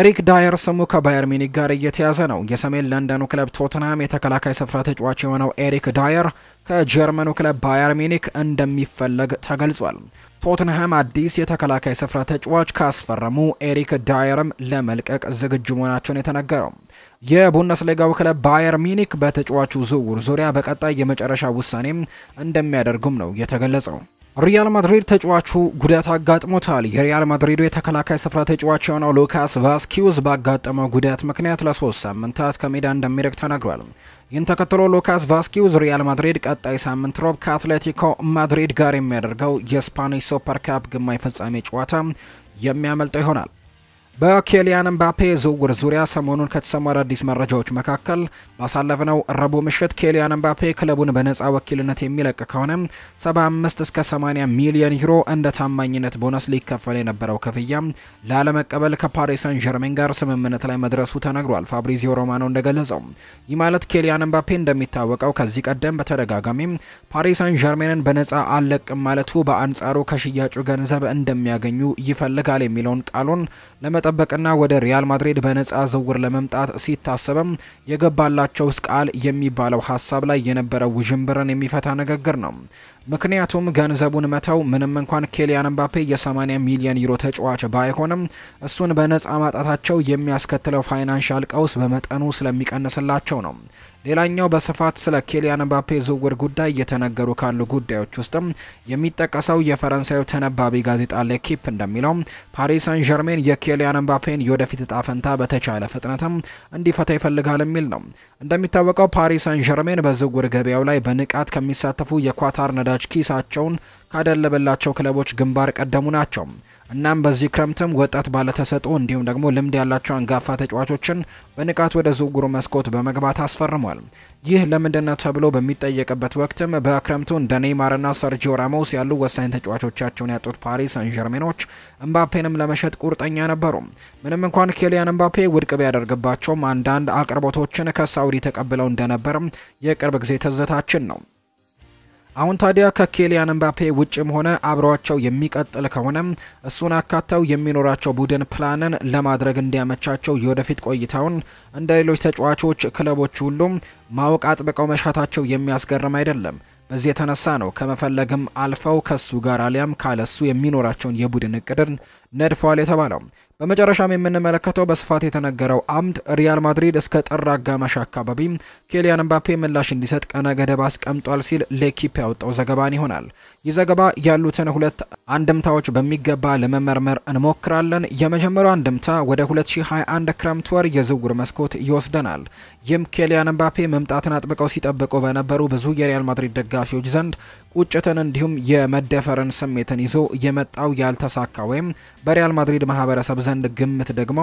ኤሪክ ዳየር ስሙ ከባየር ሚኒክ ጋር እየተያዘ ነው። የሰሜን ለንደኑ ክለብ ቶትናም የተከላካይ ስፍራ ተጫዋች የሆነው ኤሪክ ዳየር ከጀርመኑ ክለብ ባየር ሚኒክ እንደሚፈለግ ተገልጿል። ቶትንሃም አዲስ የተከላካይ ስፍራ ተጫዋች ካስፈረሙ ኤሪክ ዳየርም ለመልቀቅ ዝግጁ መሆናቸውን የተነገረው የቡንደስሊጋው ክለብ ባየር ሚኒክ በተጫዋቹ ዝውውር ዙሪያ በቀጣይ የመጨረሻ ውሳኔም እንደሚያደርጉም ነው የተገለጸው። ሪያል ማድሪድ ተጫዋቹ ጉዳት አጋጥሞታል። የሪያል ማድሪዱ የተከላካይ ስፍራ ተጫዋች የሆነው ሉካስ ቫስኪዩዝ ባጋጠመው ጉዳት ምክንያት ለሶስት ሳምንታት ከሜዳ እንደሚርቅ ተነግሯል። ይህን ተከትሎ ሉካስ ቫስኪዩዝ ሪያል ማድሪድ ቀጣይ ሳምንት ሮብ ከአትሌቲኮ ማድሪድ ጋር የሚያደርገው የስፓኒሽ ሱፐር ካፕ ግማሽ ፍጻሜ ጨዋታ የሚያመልጠው ይሆናል። በኬሊያን ምባፔ ዝውውር ዙሪያ ሰሞኑን ከተሰሙ አዳዲስ መረጃዎች መካከል ባሳለፍነው ረቡዕ ምሽት ኬሊያን ምባፔ ክለቡን በነፃ ወኪልነት የሚለቅ ከሆነ 75 እስከ 80 ሚሊዮን ዩሮ እንደ ታማኝነት ቦነስ ሊከፈል የነበረው ክፍያ ላለመቀበል ከፓሪስ ጀርሜን ዠርሜን ጋር ስምምነት ላይ መድረሱ ተነግሯል። ፋብሪዚዮ ሮማኖ እንደገለጸው ይህ ማለት ኬሊያን ምባፔ እንደሚታወቀው ከዚህ ቀደም በተደጋጋሚ ፓሪስ ሰን ዠርሜንን በነፃ አልለቅም ማለቱ በአንጻሩ ከሽያጩ ገንዘብ እንደሚያገኙ ይፈልጋል የሚለውን ቃሉን ለመ ለመጠበቅና ወደ ሪያል ማድሪድ በነፃ ዝውውር ለመምጣት ሲታሰብም የገባላቸው ቃል የሚባለው ሀሳብ ላይ የነበረው ውዥንብርን የሚፈታ ንግግር ነው። ምክንያቱም ገንዘቡን መተው ምንም እንኳን ኬሊያን ምባፔ የ80 ሚሊዮን ዩሮ ተጫዋች ባይሆንም እሱን በነፃ ማጣታቸው የሚያስከትለው ፋይናንሻል ቀውስ በመጠኑ ስለሚቀንስላቸው ነው። ሌላኛው በስፋት ስለ ኬሊያን ምባፔ ዝውውር ጉዳይ እየተነገሩ ካሉ ጉዳዮች ውስጥም የሚጠቀሰው የፈረንሳዩ ተነባቢ ጋዜጣ ሌኪፕ እንደሚለው ፓሪስ ሳን ዠርሜን የኬሊያን ምባፔን የወደፊት እጣ ፈንታ በተቻለ ፍጥነትም እንዲፈታ ይፈልጋል የሚል ነው። እንደሚታወቀው ፓሪስ ሳን ዠርሜን በዝውውር ገበያው ላይ በንቃት ከሚሳተፉ የኳታር ነዳጅ ኪሳቸውን ካደለበላቸው ክለቦች ግንባር ቀደሙ ናቸው። እናም በዚህ ክረምትም ወጣት ባለተሰጥኦ እንዲሁም ደግሞ ልምድ ያላቸው አንጋፋ ተጫዋቾችን በንቃት ወደ ዝውውሩ መስኮት በመግባት አስፈርሟል። ይህ ለምንድነው ተብሎ በሚጠየቅበት ወቅትም በክረምቱ እንደ ኔይማርና ሰርጂዮ ራሞስ ያሉ ወሳኝ ተጫዋቾቻቸውን ያጡት ፓሪስ ሰን እምባፔንም ለመሸጥ ቁርጠኛ ነበሩ። ምንም እንኳን ኬሊያን እምባፔ ውድቅ ቢያደርግባቸውም አንዳንድ አቅርቦቶችን ከሳውዲ ተቀብለው እንደነበር የቅርብ ጊዜ ትዝታችን ነው። አሁን ታዲያ ከኬሊያን ኤምባፔ ውጭም ሆነ አብረዋቸው የሚቀጥል ከሆነም እሱን አካተው የሚኖራቸው ቡድን ፕላንን ለማድረግ እንዲያመቻቸው የወደፊት ቆይታውን እንደ ሌሎች ተጫዋቾች ክለቦች ሁሉም ማወቅ አጥብቀው መሻታቸው የሚያስገርም አይደለም። በዚህ የተነሳ ነው ከመፈለግም አልፈው ከሱ ጋር አሊያም ካለሱ የሚኖራቸውን የቡድን እቅድን ነድፈዋል የተባለው። በመጨረሻም የምንመለከተው በስፋት የተነገረው አምድ ሪያል ማድሪድ እስከ ጥር አጋማሽ አካባቢ ኬሊያን ምባፔ ምላሽ እንዲሰጥ ቀነ ገደብ አስቀምጧል ሲል ሌኪፕ ያወጣው ዘገባን ይሆናል። ይህ ዘገባ ያሉትን ሁለት አንድምታዎች በሚገባ ለመመርመር እንሞክራለን። የመጀመሪያው አንድምታ ወደ 2021 ክረምት ወር የዝውውር መስኮት ይወስደናል። ይህም ኬሊያን ምባፔ መምጣትን አጥብቀው ሲጠብቁ በነበሩ ብዙ የሪያል ማድሪድ ደጋፊዎች ዘንድ ቁጭትን እንዲሁም የመደፈርን ስሜትን ይዞ የመጣው ያልተሳካ ወይም በሪያል ማድሪድ ማህበረሰብ ዘንድ ግምት ደግሞ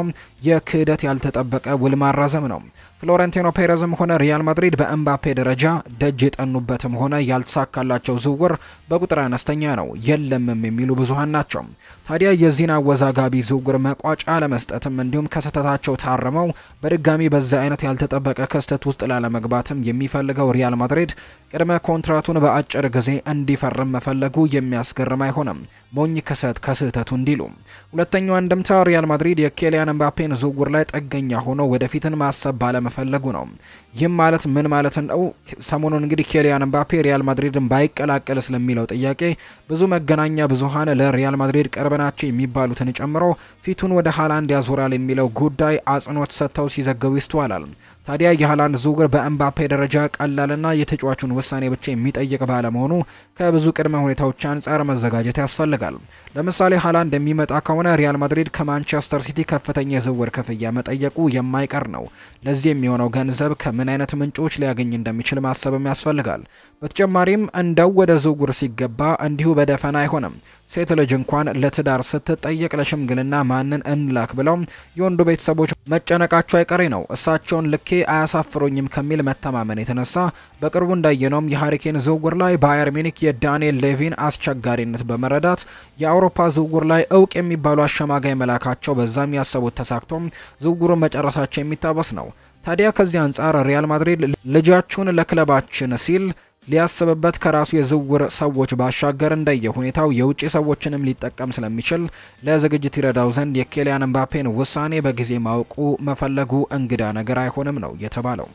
የክህደት ያልተጠበቀ ውል ማራዘም ነው። ፍሎረንቲኖ ፔረዝም ሆነ ሪያል ማድሪድ በኤምባፔ ደረጃ ደጅ የጠኑበትም ሆነ ያልተሳካላቸው ዝውውር በቁጥር አነስተኛ ነው የለምም የሚሉ ብዙሀን ናቸው። ታዲያ የዚህን አወዛጋቢ ዝውውር መቋጫ ለመስጠትም እንዲሁም ከስህተታቸው ታርመው በድጋሚ በዛ አይነት ያልተጠበቀ ክስተት ውስጥ ላለመግባትም የሚፈልገው ሪያል ማድሪድ ቅድመ ኮንትራቱን በአጭር ጊዜ እንዲፈርም መፈለጉ የሚያስገርም አይሆንም። ሞኝ ክሰት ከስህተቱ እንዲሉ። ሁለተኛው አንድምታ ሪያል ማድሪድ የኬሊያን ምባፔን ዝውውር ላይ ጥገኛ ሆኖ ወደፊትን ማሰብ ባለመ መፈለጉ ነው። ይህም ማለት ምን ማለት ነው? ሰሞኑን እንግዲህ ኬሊያን ምባፔ ሪያል ማድሪድን ባይቀላቀል ስለሚለው ጥያቄ ብዙ መገናኛ ብዙሃን ለሪያል ማድሪድ ቀርበናቸው የሚባሉትን ጨምሮ ፊቱን ወደ ሃላንድ ያዞራል የሚለው ጉዳይ አጽንኦት ሰጥተው ሲዘገቡ ይስተዋላል። ታዲያ የሃላንድ ዝውውር በእምባፔ ደረጃ ቀላልና የተጫዋቹን ውሳኔ ብቻ የሚጠይቅ ባለመሆኑ ከብዙ ቅድመ ሁኔታዎች አንጻር መዘጋጀት ያስፈልጋል። ለምሳሌ ሃላንድ የሚመጣ ከሆነ ሪያል ማድሪድ ከማንቸስተር ሲቲ ከፍተኛ የዝውውር ክፍያ መጠየቁ የማይቀር ነው። ለዚህም የሚሆነው ገንዘብ ከምን አይነት ምንጮች ሊያገኝ እንደሚችል ማሰብም ያስፈልጋል። በተጨማሪም እንደው ወደ ዝውውር ሲገባ እንዲሁ በደፈና አይሆንም። ሴት ልጅ እንኳን ለትዳር ስትጠየቅ ለሽምግልና ማንን እንላክ ብለው የወንዱ ቤተሰቦች መጨነቃቸው አይቀሬ ነው። እሳቸውን ልኬ አያሳፍሩኝም ከሚል መተማመን የተነሳ በቅርቡ እንዳየነውም የሀሪኬን ዝውውር ላይ ባየር ሚኒክ የዳንኤል ሌቪን አስቸጋሪነት በመረዳት የአውሮፓ ዝውውር ላይ እውቅ የሚባሉ አሸማጋይ መላካቸው በዛም ያሰቡት ተሳክቶም ዝውውሩን መጨረሳቸው የሚታወስ ነው። ታዲያ ከዚህ አንጻር ሪያል ማድሪድ ልጃችሁን ለክለባችን ሲል ሊያስብበት ከራሱ የዝውውር ሰዎች ባሻገር እንደየ ሁኔታው የውጭ ሰዎችንም ሊጠቀም ስለሚችል ለዝግጅት ይረዳው ዘንድ የኬሊያን ምባፔን ውሳኔ በጊዜ ማወቁ መፈለጉ እንግዳ ነገር አይሆንም ነው የተባለው።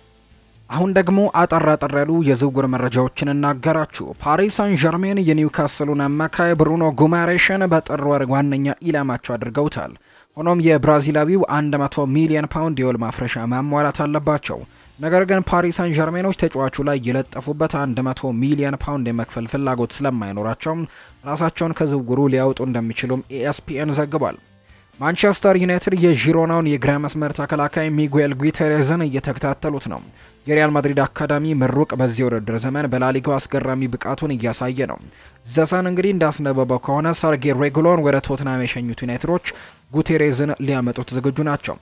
አሁን ደግሞ አጠር አጠር ያሉ የዝውውር መረጃዎችን እናገራችሁ። ፓሪስ ሳን ዠርሜን የኒውካስሉን አማካይ ብሩኖ ጉማሬሽን በጥር ወር ዋነኛ ኢላማቸው አድርገውታል። ሆኖም የብራዚላዊው 100 ሚሊዮን ፓውንድ የውል ማፍረሻ ማሟላት አለባቸው። ነገር ግን ፓሪስ ሳን ዠርሜኖች ተጫዋቹ ላይ የለጠፉበት 100 ሚሊዮን ፓውንድ የመክፈል ፍላጎት ስለማይኖራቸው ራሳቸውን ከዝውውሩ ሊያወጡ እንደሚችሉም ኢኤስፒኤን ዘግቧል። ማንቸስተር ዩናይትድ የዢሮናውን የግራ መስመር ተከላካይ ሚጉኤል ጉቴሬዝን እየተከታተሉት ነው። የሪያል ማድሪድ አካዳሚ ምሩቅ በዚህ ውድድር ዘመን በላሊጋው አስገራሚ ብቃቱን እያሳየ ነው። ዘሰን እንግዲህ እንዳስነበበው ከሆነ ሰርጌ ሬጉሎን ወደ ቶትናም የሸኙት ዩናይትዶች ጉቴሬዝን ሊያመጡት ዝግጁ ናቸው።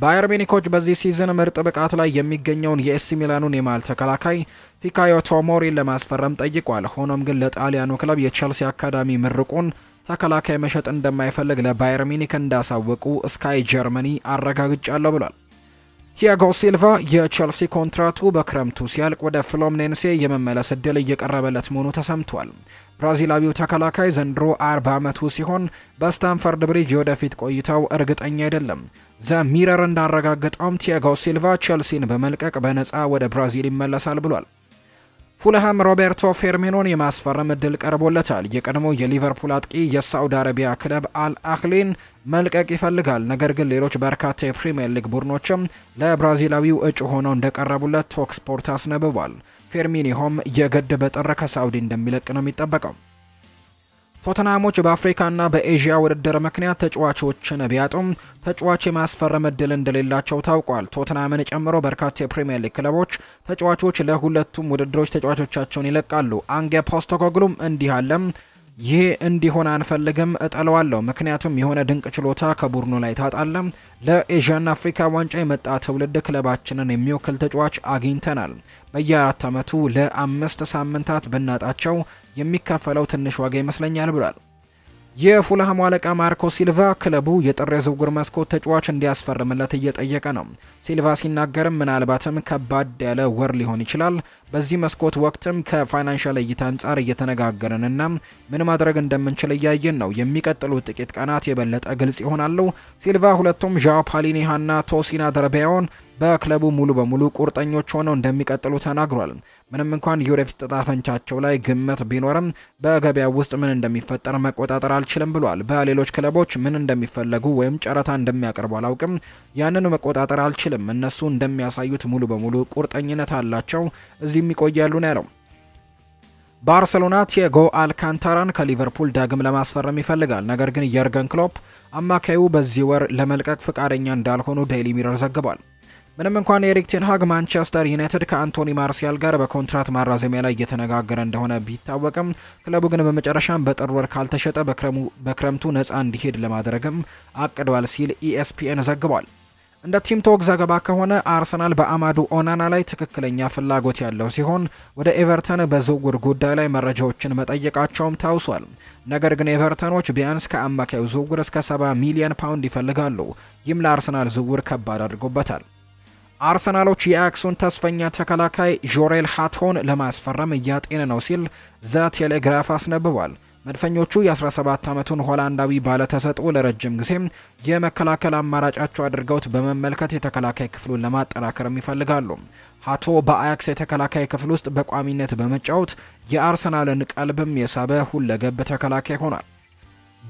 ባየር ሚኒኮች በዚህ ሲዝን ምርጥ ብቃት ላይ የሚገኘውን የኤሲ ሚላኑን የማል ተከላካይ ፊካዮ ቶሞሪን ለማስፈረም ጠይቋል። ሆኖም ግን ለጣሊያኑ ክለብ የቼልሲ አካዳሚ ምርቁን ተከላካይ መሸጥ እንደማይፈልግ ለባየር ሚኒክ እንዳሳወቁ ስካይ ጀርመኒ አረጋግጫለሁ ብሏል። ቲያጎ ሲልቫ የቼልሲ ኮንትራቱ በክረምቱ ሲያልቅ ወደ ፍሎምኔንሴ የመመለስ እድል እየቀረበለት መሆኑ ተሰምቷል። ብራዚላዊው ተከላካይ ዘንድሮ 40 ዓመቱ ሲሆን በስታንፈርድ ብሪጅ የወደፊት ቆይታው እርግጠኛ አይደለም። ዘ ሚረር እንዳረጋገጠውም ቲያጎ ሲልቫ ቼልሲን በመልቀቅ በነፃ ወደ ብራዚል ይመለሳል ብሏል። ፉልሃም ሮቤርቶ ፌርሚኖን የማስፈረም እድል ቀርቦለታል። የቀድሞ የሊቨርፑል አጥቂ የሳዑዲ አረቢያ ክለብ አልአክሊን መልቀቅ ይፈልጋል። ነገር ግን ሌሎች በርካታ የፕሪምየር ሊግ ቡድኖችም ለብራዚላዊው እጩ ሆነው እንደቀረቡለት ቶክስፖርት አስነብቧል። ፌርሚኒሆም የግድ በጥር ከሳዑዲ እንደሚለቅ ነው የሚጠበቀው። ቶተናሞች በአፍሪካና በኤዥያ ውድድር ምክንያት ተጫዋቾችን ቢያጡም ተጫዋች የማስፈረም እድል እንደሌላቸው ታውቋል። ቶትናምን ጨምሮ በርካታ የፕሪምየር ሊግ ክለቦች ተጫዋቾች ለሁለቱም ውድድሮች ተጫዋቾቻቸውን ይለቃሉ። አንጌ ፖስተኮግሉም እንዲህ አለም ይህ እንዲሆን አንፈልግም፣ እጠለዋለሁ። ምክንያቱም የሆነ ድንቅ ችሎታ ከቡድኑ ላይ ታጣለም። ለኤዥያና አፍሪካ ዋንጫ የመጣ ትውልድ ክለባችንን የሚወክል ተጫዋች አግኝተናል። በየአራት ዓመቱ ለአምስት ሳምንታት ብናጣቸው የሚከፈለው ትንሽ ዋጋ ይመስለኛል ብሏል። የፉልሃሙ አለቃ ማርኮ ሲልቫ ክለቡ የጥር የዝውውር መስኮት ተጫዋች እንዲያስፈርምለት እየጠየቀ ነው። ሲልቫ ሲናገርም ምናልባትም ከባድ ያለ ወር ሊሆን ይችላል። በዚህ መስኮት ወቅትም ከፋይናንሻል እይታ አንጻር እየተነጋገርንና ምን ማድረግ እንደምንችል እያየን ነው። የሚቀጥሉት ጥቂት ቀናት የበለጠ ግልጽ ይሆናሉ። ሲልቫ ሁለቱም ዣ ፓሊኒሃና ቶሲና ደርቢያውን በክለቡ ሙሉ በሙሉ ቁርጠኞች ሆነው እንደሚቀጥሉ ተናግሯል። ምንም እንኳን የወደፊት እጣ ፈንታቸው ላይ ግምት ቢኖርም በገበያው ውስጥ ምን እንደሚፈጠር መቆጣጠር አልችልም ብሏል። በሌሎች ክለቦች ምን እንደሚፈለጉ ወይም ጨረታ እንደሚያቀርቡ አላውቅም። ያንን መቆጣጠር አልችልም። እነሱ እንደሚያሳዩት ሙሉ በሙሉ ቁርጠኝነት አላቸው። እዚህም ይቆያሉ ነው ያለው። ባርሰሎና ቲያጎ አልካንታራን ከሊቨርፑል ዳግም ለማስፈረም ይፈልጋል። ነገር ግን የርገን ክሎፕ አማካዩ በዚህ ወር ለመልቀቅ ፈቃደኛ እንዳልሆኑ ዴይሊ ሚረር ዘግቧል። ምንም እንኳን ኤሪክ ቴንሃግ ማንቸስተር ዩናይትድ ከአንቶኒ ማርሲያል ጋር በኮንትራት ማራዘሚያ ላይ እየተነጋገረ እንደሆነ ቢታወቅም ክለቡ ግን በመጨረሻም በጥር ወር ካልተሸጠ በክረምቱ ነፃ እንዲሄድ ለማድረግም አቅዷል ሲል ኢኤስፒኤን e ዘግቧል። እንደ ቲም ቶክ ዘገባ ከሆነ አርሰናል በአማዱ ኦናና ላይ ትክክለኛ ፍላጎት ያለው ሲሆን ወደ ኤቨርተን በዝውውር ጉዳይ ላይ መረጃዎችን መጠየቃቸውም ታውሷል። ነገር ግን ኤቨርተኖች ቢያንስ ከአማካዩ ዝውውር እስከ 70 ሚሊዮን ፓውንድ ይፈልጋሉ። ይህም ለአርሰናል ዝውውር ከባድ አድርጎበታል። አርሰናሎች የአክሱን ተስፈኛ ተከላካይ ዦሬል ሃቶን ለማስፈረም እያጤነ ነው ሲል ዘ ቴሌግራፍ አስነብቧል። መድፈኞቹ የ17 ዓመቱን ሆላንዳዊ ባለተሰጥኦ ለረጅም ጊዜም የመከላከል አማራጫቸው አድርገውት በመመልከት የተከላካይ ክፍሉን ለማጠናከርም ይፈልጋሉ። ሃቶ በአያክስ የተከላካይ ክፍል ውስጥ በቋሚነት በመጫወት የአርሰናልን ቀልብም የሳበ ሁለገብ ተከላካይ ሆኗል።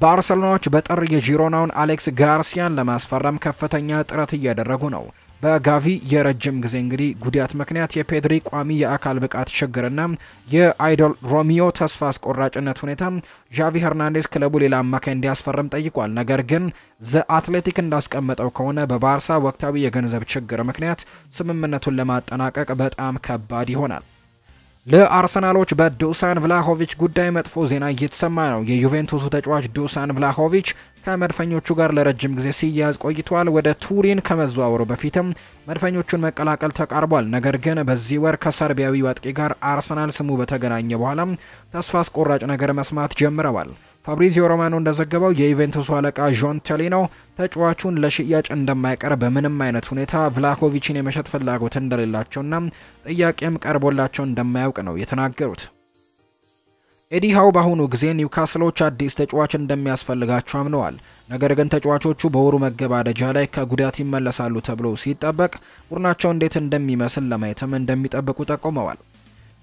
ባርሰሎናዎች በጥር የጂሮናውን አሌክስ ጋርሲያን ለማስፈረም ከፍተኛ ጥረት እያደረጉ ነው። በጋቪ የረጅም ጊዜ እንግዲህ ጉዳት ምክንያት የፔድሪ ቋሚ የአካል ብቃት ችግርና የአይዶል ሮሚዮ ተስፋ አስቆራጭነት ሁኔታ ዣቪ ሄርናንዴስ ክለቡ ሌላ አማካይ እንዲያስፈርም ጠይቋል። ነገር ግን ዘ አትሌቲክ እንዳስቀመጠው ከሆነ በባርሳ ወቅታዊ የገንዘብ ችግር ምክንያት ስምምነቱን ለማጠናቀቅ በጣም ከባድ ይሆናል። ለአርሰናሎች በዱሳን ቭላሆቪች ጉዳይ መጥፎ ዜና እየተሰማ ነው። የዩቬንቱሱ ተጫዋች ዱሳን ቭላሆቪች መድፈኞቹ ጋር ለረጅም ጊዜ ሲያያዝ ቆይቷል። ወደ ቱሪን ከመዘዋወሩ በፊትም መድፈኞቹን መቀላቀል ተቃርቧል። ነገር ግን በዚህ ወር ከሰርቢያዊ አጥቂ ጋር አርሰናል ስሙ በተገናኘ በኋላ ተስፋ አስቆራጭ ነገር መስማት ጀምረዋል። ፋብሪዚዮ ሮማኖ እንደዘገበው የዩቬንቱሱ አለቃ ዦን ቴሊኖ ተጫዋቹን ለሽያጭ እንደማይቀር በምንም አይነት ሁኔታ ቭላኮቪችን የመሸጥ ፍላጎት እንደሌላቸውና ጥያቄም ቀርቦላቸው እንደማያውቅ ነው የተናገሩት። ኤዲሃው በአሁኑ ጊዜ ኒውካስሎች አዲስ ተጫዋች እንደሚያስፈልጋቸው አምነዋል። ነገር ግን ተጫዋቾቹ በወሩ መገባደጃ ላይ ከጉዳት ይመለሳሉ ተብሎ ሲጠበቅ ቡድናቸው እንዴት እንደሚመስል ለማየትም እንደሚጠብቁ ጠቁመዋል።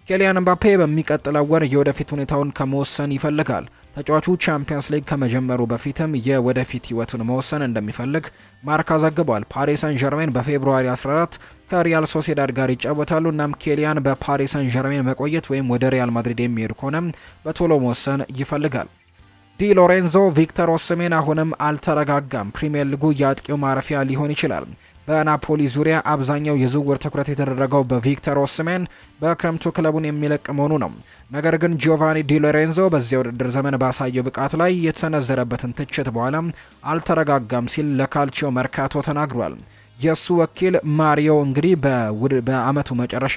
ኬሊያን ምባፔ በሚቀጥለው ወር የወደፊት ሁኔታውን ከመወሰን ይፈልጋል። ተጫዋቹ ቻምፒየንስ ሊግ ከመጀመሩ በፊትም የወደፊት ህይወቱን መወሰን እንደሚፈልግ ማርካ ዘግቧል። ፓሪስ ሰን ዠርሜን በፌብሩዋሪ 14 ከሪያል ሶሴዳድ ጋር ይጫወታሉ። እናም ኬሊያን በፓሪስ ሰን ዠርሜን መቆየት ወይም ወደ ሪያል ማድሪድ የሚሄድ ከሆነም በቶሎ መወሰን ይፈልጋል። ዲ ሎሬንዞ ቪክተር ኦስሜን አሁንም አልተረጋጋም። ፕሪምየር ሊጉ የአጥቂው ማረፊያ ሊሆን ይችላል። በናፖሊ ዙሪያ አብዛኛው የዝውውር ትኩረት የተደረገው በቪክተር ኦስሜን በክረምቱ ክለቡን የሚለቅ መሆኑ ነው። ነገር ግን ጂዮቫኒ ዲሎሬንዞ በዚያ ውድድር ዘመን ባሳየው ብቃት ላይ የተሰነዘረበትን ትችት በኋላ አልተረጋጋም ሲል ለካልቺዮ መርካቶ ተናግሯል። የእሱ ወኪል ማሪዮ እንግዲህ በአመቱ መጨረሻ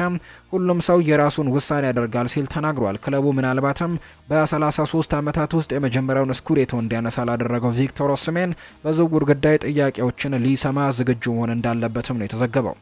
ሁሉም ሰው የራሱን ውሳኔ ያደርጋል ሲል ተናግሯል። ክለቡ ምናልባትም በ33 ዓመታት ውስጥ የመጀመሪያውን ስኩዴቶ እንዲያነሳ ላደረገው ቪክቶር ኦስሜን በዝውውር ጉዳይ ጥያቄዎችን ሊሰማ ዝግጁ መሆን እንዳለበትም ነው የተዘገበው።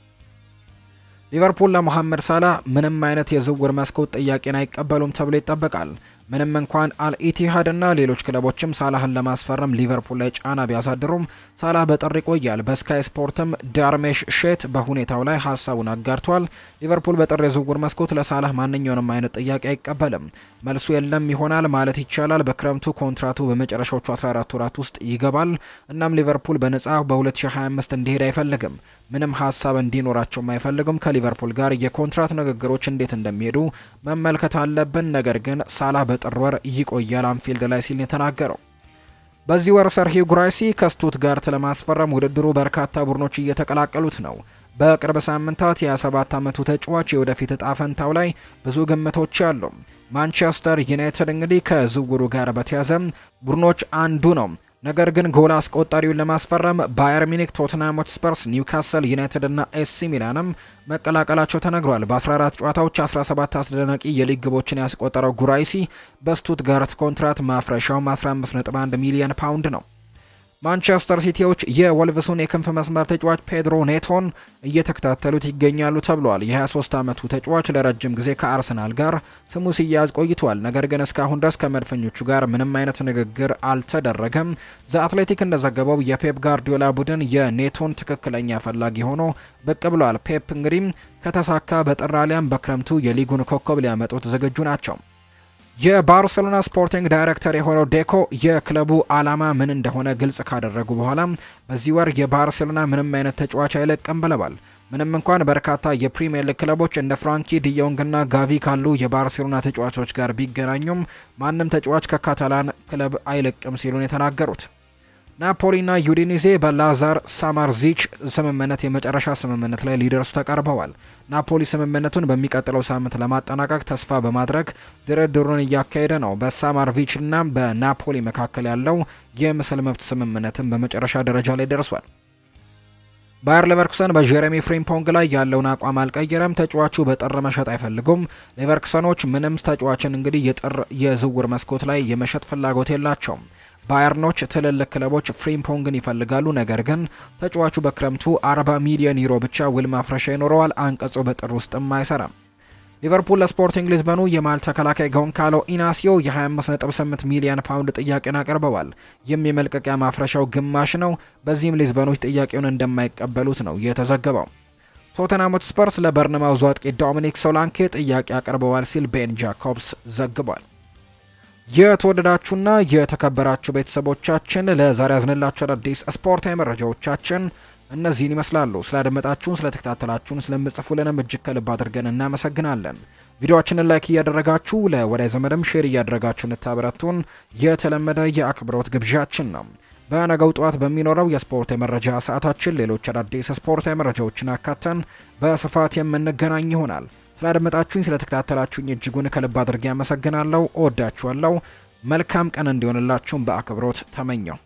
ሊቨርፑል ለሞሐመድ ሳላ ምንም አይነት የዝውውር መስኮት ጥያቄን አይቀበሉም ተብሎ ይጠበቃል። ምንም እንኳን አልኢቲሃድ እና ሌሎች ክለቦችም ሳላህን ለማስፈረም ሊቨርፑል ላይ ጫና ቢያሳድሩም ሳላህ በጥር ይቆያል። በስካይ ስፖርትም ዳርሜሽ ሼት በሁኔታው ላይ ሀሳቡን አጋርቷል። ሊቨርፑል በጥር የዝውውር መስኮት ለሳላህ ማንኛውንም አይነት ጥያቄ አይቀበልም። መልሱ የለም ይሆናል ማለት ይቻላል። በክረምቱ ኮንትራቱ በመጨረሻዎቹ 14 ወራት ውስጥ ይገባል። እናም ሊቨርፑል በነጻ በ2025 እንዲሄድ አይፈልግም። ምንም ሀሳብ እንዲኖራቸውም አይፈልግም። ከሊቨርፑል ጋር የኮንትራት ንግግሮች እንዴት እንደሚሄዱ መመልከት አለብን። ነገር ግን ሳላህ ጥር ወር ይቆያል አንፊልድ ላይ ሲል የተናገረው። በዚህ ወር ሰርሂ ሂው ጉራይሲ ከስቱትጋርት ለማስፈረም ውድድሩ በርካታ ቡድኖች እየተቀላቀሉት ነው። በቅርብ ሳምንታት የ27 ዓመቱ ተጫዋች የወደፊት እጣ ፈንታው ላይ ብዙ ግምቶች አሉ። ማንቸስተር ዩናይትድ እንግዲህ ከዝውውሩ ጋር በተያዘ ቡድኖች አንዱ ነው። ነገር ግን ጎል አስቆጣሪውን ለማስፈረም ባየር ሚኒክ፣ ቶትናም ሆትስፐርስ፣ ኒውካስል ዩናይትድ እና ኤሲ ሚላንም መቀላቀላቸው ተነግሯል። በ14 ጨዋታዎች 17 አስደናቂ የሊግ ግቦችን ያስቆጠረው ጉራይሲ በስቱትጋርት ኮንትራት ማፍረሻውም 15.1 ሚሊዮን ፓውንድ ነው። ማንቸስተር ሲቲዎች የወልቭሱን የክንፍ መስመር ተጫዋች ፔድሮ ኔቶን እየተከታተሉት ይገኛሉ ተብሏል። የ23 ዓመቱ ተጫዋች ለረጅም ጊዜ ከአርሰናል ጋር ስሙ ሲያዝ ቆይቷል። ነገር ግን እስካሁን ድረስ ከመድፈኞቹ ጋር ምንም አይነት ንግግር አልተደረገም። ዘ አትሌቲክ እንደዘገበው የፔፕ ጋርዲዮላ ቡድን የኔቶን ትክክለኛ ፈላጊ ሆኖ ብቅ ብሏል። ፔፕ እንግዲህ ከተሳካ በጥር አሊያም በክረምቱ የሊጉን ኮከብ ሊያመጡት ዝግጁ ናቸው። የባርሰሎና ስፖርቲንግ ዳይሬክተር የሆነው ዴኮ የክለቡ ዓላማ ምን እንደሆነ ግልጽ ካደረጉ በኋላ በዚህ ወር የባርሰሎና ምንም አይነት ተጫዋች አይለቅም ብለዋል። ምንም እንኳን በርካታ የፕሪምየር ሊግ ክለቦች እንደ ፍራንኪ ዲዮንግና ጋቪ ካሉ የባርሴሎና ተጫዋቾች ጋር ቢገናኙም ማንም ተጫዋች ከካታላን ክለብ አይለቅም ሲሉን የተናገሩት ናፖሊና ዩዲኒዜ በላዛር ሳማርዚች ስምምነት የመጨረሻ ስምምነት ላይ ሊደርሱ ተቃርበዋል። ናፖሊ ስምምነቱን በሚቀጥለው ሳምንት ለማጠናቀቅ ተስፋ በማድረግ ድርድሩን እያካሄደ ነው። በሳማርቪችና በናፖሊ መካከል ያለው የምስል መብት ስምምነትን በመጨረሻ ደረጃ ላይ ደርሷል። ባየር ሌቨርኩሰን በጀረሚ ፍሪምፖንግ ላይ ያለውን አቋም አልቀየረም። ተጫዋቹ በጥር መሸጥ አይፈልጉም። ሌቨርኩሰኖች ምንም ተጫዋችን እንግዲህ የጥር የዝውውር መስኮት ላይ የመሸጥ ፍላጎት የላቸውም። ባየርኖች ትልልቅ ክለቦች ፍሪምፖንግን ይፈልጋሉ። ነገር ግን ተጫዋቹ በክረምቱ 40 ሚሊዮን ዩሮ ብቻ ውል ማፍረሻ ይኖረዋል። አንቀጹ በጥር ውስጥም አይሰራም። ሊቨርፑል ለስፖርቲንግ ሊዝበኑ የማል ተከላካይ ጎንካሎ ኢናሲዮ የ25.8 ሚሊዮን ፓውንድ ጥያቄን አቅርበዋል። ይህም የመልቀቂያ ማፍረሻው ግማሽ ነው። በዚህም ሊዝበኖች ጥያቄውን እንደማይቀበሉት ነው የተዘገበው። ቶተንሃም ስፐርስ ለበርንማውዝ አጥቂ ዶሚኒክ ሶላንኬ ጥያቄ አቅርበዋል ሲል ቤን ጃኮብስ ዘግቧል። የተወደዳችሁና የተከበራችሁ ቤተሰቦቻችን ለዛሬ ያዝንላችሁ አዳዲስ ስፖርታዊ መረጃዎቻችን እነዚህን ይመስላሉ። ስላደመጣችሁን፣ ስለተከታተላችሁን፣ ስለምጽፉልንም እጅግ ከልብ አድርገን እናመሰግናለን። ቪዲዮችንን ላይክ እያደረጋችሁ ለወዳጅ ዘመድም ሼር እያደረጋችሁ እንታበረቱን የተለመደ የአክብሮት ግብዣችን ነው። በነገው ጠዋት በሚኖረው የስፖርት የመረጃ ሰዓታችን ሌሎች አዳዲስ ስፖርታዊ መረጃዎችን አካተን በስፋት የምንገናኝ ይሆናል። ስላደመጣችሁኝ፣ ስለተከታተላችሁኝ እጅጉን ከልብ አድርጌ አመሰግናለሁ። እወዳችኋለሁ። መልካም ቀን እንዲሆንላችሁም በአክብሮት ተመኘው።